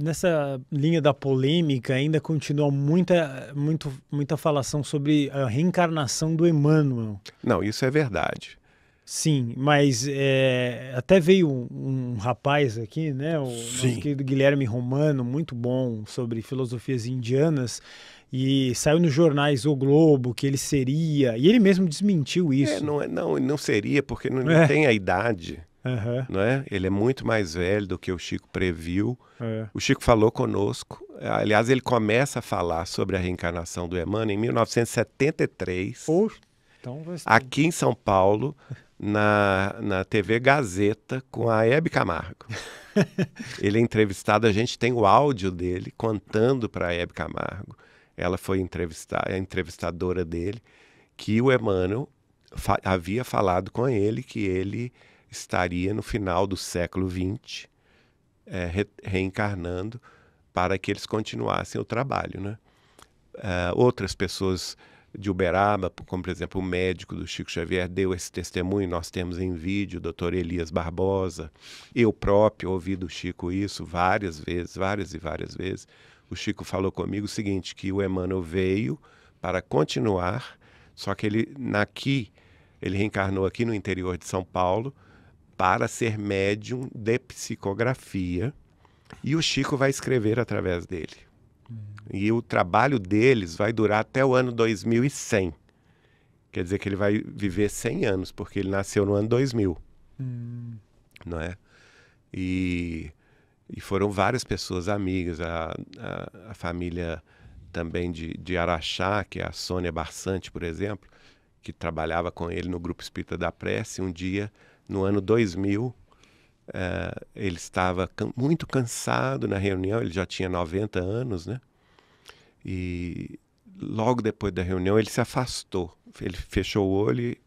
Nessa linha da polêmica ainda continua muita, muito, muita falação sobre a reencarnação do Emmanuel. Não, isso é verdade. Sim, mas é, até veio um, um, rapaz aqui, né? O nosso querido Guilherme Romano, muito bom sobre filosofias indianas. E saiu nos jornais O Globo que ele seria, e ele mesmo desmentiu é, isso. É, não, não, não seria, porque não, é. tem a idade. Uhum. é? Ele é muito mais velho do que o Chico previu. É. O Chico falou conosco. Aliás, ele começa a falar sobre a reencarnação do Emmanuel em 1973. Oh, então Aqui em São Paulo, na, na TV Gazeta, com a Hebe Camargo. ele é entrevistado, a gente tem o áudio dele contando para a Hebe Camargo. Ela foi entrevistar, a entrevistadora dele, que o Emmanuel fa havia falado com ele que ele estaria no final do século XX é, eh, re reencarnando para que eles continuassem o trabalho. Né? Eh, outras pessoas de Uberaba, como por exemplo o médico do Chico Xavier, deu esse testemunho, nós temos em vídeo, o doutor Elias Barbosa, eu próprio ouvi do Chico isso várias vezes, várias e várias vezes. O Chico falou comigo o seguinte, que o Emmanuel veio para continuar, só que ele naqui, ele reencarnou aqui no interior de São Paulo, para ser médium de psicografia. E o Chico vai escrever através dele. Hum. E o trabalho deles vai durar até o ano 2100. Quer dizer que ele vai viver 100 anos, porque ele nasceu no ano 2000. Hum. Não é? E, e foram várias pessoas amigas. A, a, a família também de, de Araxá, que é a Sônia Barçante, por exemplo, que trabalhava com ele no Grupo Espírita da Prece, um dia no ano 2000, Uh, eh, ele estava can muito cansado na reunião, ele já tinha 90 anos, né? E logo depois da reunião ele se afastou, ele fechou o olho e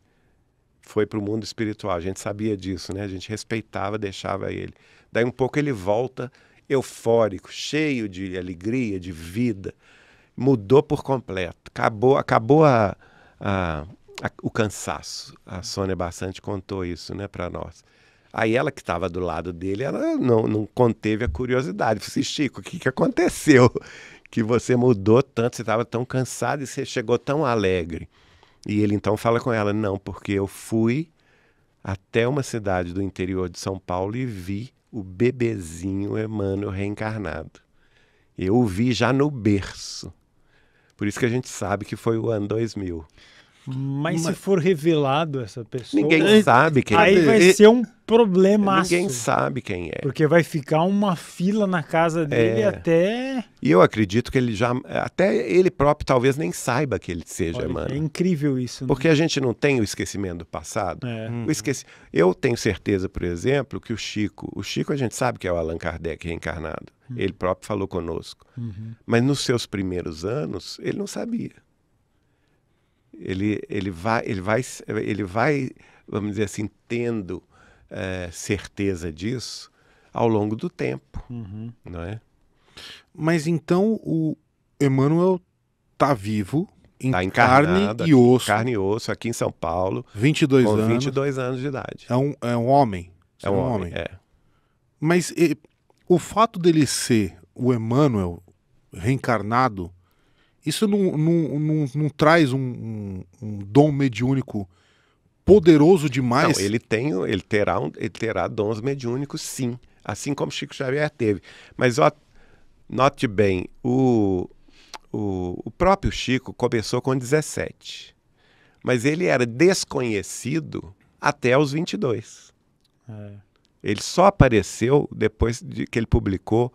foi para o mundo espiritual. A gente sabia disso, né? A gente respeitava, deixava ele. Daí um pouco ele volta eufórico, cheio de alegria, de vida. Mudou por completo. Acabou, acabou a, a a, o cansaço. A Sônia bastante contou isso, né, para nós. Aí ela que estava do lado dele, ela não, não conteve a curiosidade. Eu falei, assim, Chico, o que, que aconteceu? Que você mudou tanto, você estava tão cansado e você chegou tão alegre. E ele então fala com ela: Não, porque eu fui até uma cidade do interior de São Paulo e vi o bebezinho Emmanuel reencarnado. Eu o vi já no berço. Por isso que a gente sabe que foi o ano 2000. Mas, Mas, se for revelado essa pessoa. Ninguém sabe quem aí é. Aí vai ser um problema. Ninguém sabe quem é. Porque vai ficar uma fila na casa dele é. até. E eu acredito que ele já. Até ele próprio talvez nem saiba que ele seja, mano. É incrível isso. Né? Porque a gente não tem o esquecimento do passado. É. Uhum. O esqueci... Eu tenho certeza, por exemplo, que o Chico. O Chico a gente sabe que é o Allan Kardec reencarnado. Uhum. Ele próprio falou conosco. Uhum. Mas nos seus primeiros anos, ele não sabia ele, ele, vai, ele, vai, ele vai, vamos dizer assim, tendo é, certeza disso ao longo do tempo, uhum. não é? Mas então o Emmanuel está vivo tá em, tá carne e osso. Carne e osso, aqui em São Paulo. 22 com anos. 22 anos de idade. É um, é um homem. É um, é um homem, homem, É. Mas e, o fato dele ser o Emmanuel reencarnado isso não, não, não, não traz um, um, dom mediúnico poderoso demais? Não, ele, tem, ele, terá um, ele terá dons mediúnicos, sim. Assim como Chico Xavier teve. Mas ó, note bem, o, o, o próprio Chico começou com 17. Mas ele era desconhecido até os 22. É. Ele só apareceu depois de que ele publicou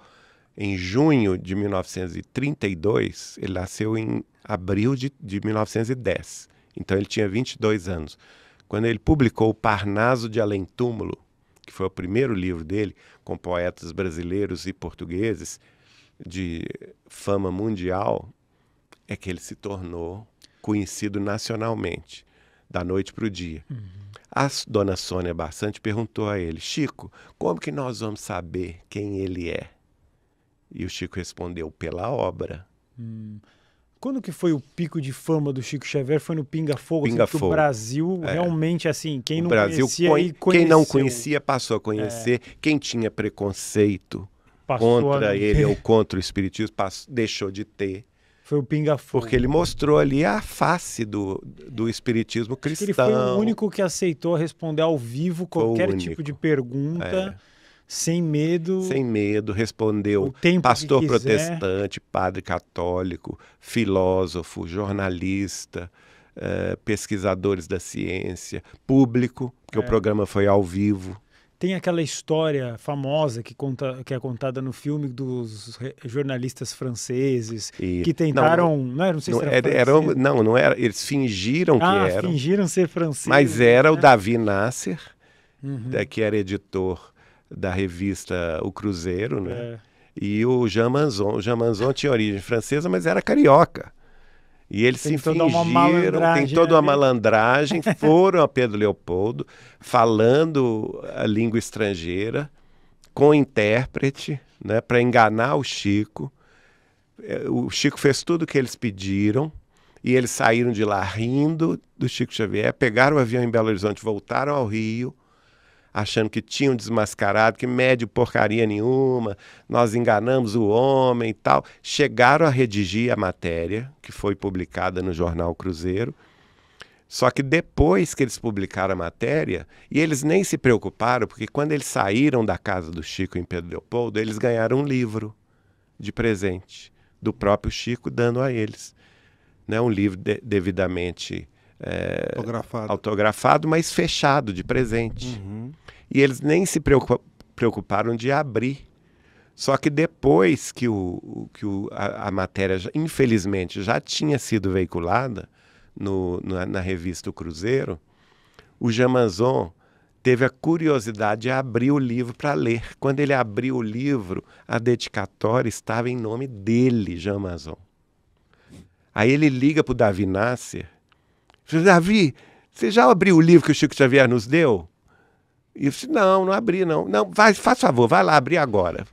em junho de 1932, ele nasceu em abril de, de 1910. Então ele tinha 22 anos. Quando ele publicou o Parnaso de Além Túmulo, que foi o primeiro livro dele, com poetas brasileiros e portugueses de fama mundial, é que ele se tornou conhecido nacionalmente, da noite para o dia. Uhum. A dona Sônia Bastante perguntou a ele: Chico, como que nós vamos saber quem ele é? E o Chico respondeu: pela obra. Hum. Quando que foi o pico de fama do Chico Xavier? Foi no Pinga Fogo, assim, Pinga assim, Fogo. o Brasil é. realmente assim, quem o não Brasil conhecia, conhe... quem não conhecia passou a conhecer, é. quem tinha preconceito passou contra ele ou contra o espiritismo passou, deixou de ter. Foi o Pinga Fogo. Porque ele mostrou ali a face do, do espiritismo cristão. ele foi o único que aceitou responder ao vivo qualquer tipo de pergunta. É sem medo. Sem medo, respondeu pastor protestante, padre católico, filósofo, jornalista, eh, pesquisadores da ciência, público, porque é. o programa foi ao vivo. Tem aquela história famosa que, conta, que é contada no filme dos jornalistas franceses e... que tentaram. Não, não, era, é? não sei não, se era, era Não, não era. Eles fingiram ah, que eram. fingiram ser franceses. Mas era né? o Davi Nasser, uhum. Né, que era editor da revista O Cruzeiro, né? É. E o Jean Manzon. O Jean Manzon tinha origem francesa, mas era carioca. E eles tem se fingiram, tem toda uma malandragem, foram a Pedro Leopoldo, falando a língua estrangeira, com intérprete, né, para enganar o Chico. É, o Chico fez tudo o que eles pediram, e eles saíram de lá rindo do Chico Xavier, pegaram o avião em Belo Horizonte, voltaram ao Rio, achando que tinham desmascarado, que médio porcaria nenhuma, nós enganamos o homem e tal. Chegaram a redigir a matéria, que foi publicada no jornal Cruzeiro. Só que depois que eles publicaram a matéria, e eles nem se preocuparam, porque quando eles saíram da casa do Chico em Pedro Leopoldo, eles ganharam um livro de presente do próprio Chico dando a eles. Né? Um livro de, devidamente é, autografado. autografado, mas fechado de presente. Uhum. E eles nem se preocuparam de abrir. Só que depois que, o, que o, a, a matéria, infelizmente, já tinha sido veiculada no, na, na revista O Cruzeiro, o Jamazon teve a curiosidade de abrir o livro para ler. Quando ele abriu o livro, a dedicatória estava em nome dele, Jamazon. Aí ele liga para o Davi Nasser. Davi, você já abriu o livro que o Chico Xavier nos deu? E eu disse, não, não abri não. Não, vai, faz favor, vai lá abrir agora.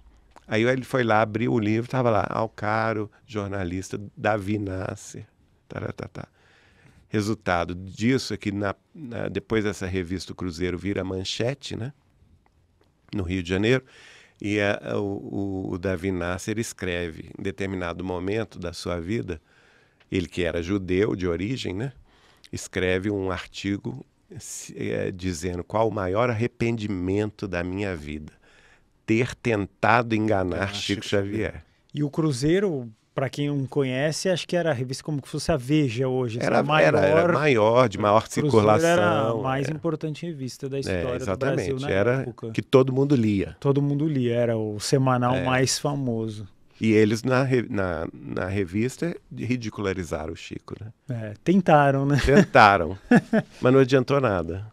Aí ele foi lá, abriu o livro, estava lá, caro jornalista, Davi Nasser. Taratata. Resultado disso é que na, na, depois dessa revista o Cruzeiro vira manchete, né? No Rio de Janeiro. E a, o, o, o Davi Nasser escreve, em determinado momento da sua vida, ele que era judeu de origem, né? Escreve um artigo é, dizendo qual o maior arrependimento da minha vida: ter tentado enganar ah, Chico, Chico Xavier. E o Cruzeiro para quem não conhece, acho que era a revista como se fosse a Veja hoje. Assim, era, era, maior, era maior, de maior circulação. Era a mais é. importante revista da é, história é, do Brasil né, na era época. que todo mundo lia. Todo mundo lia, era o semanal é. mais famoso. E eles na, na, na revista ridicularizaram o Chico, né? É, tentaram, né? Tentaram, mas não adiantou nada.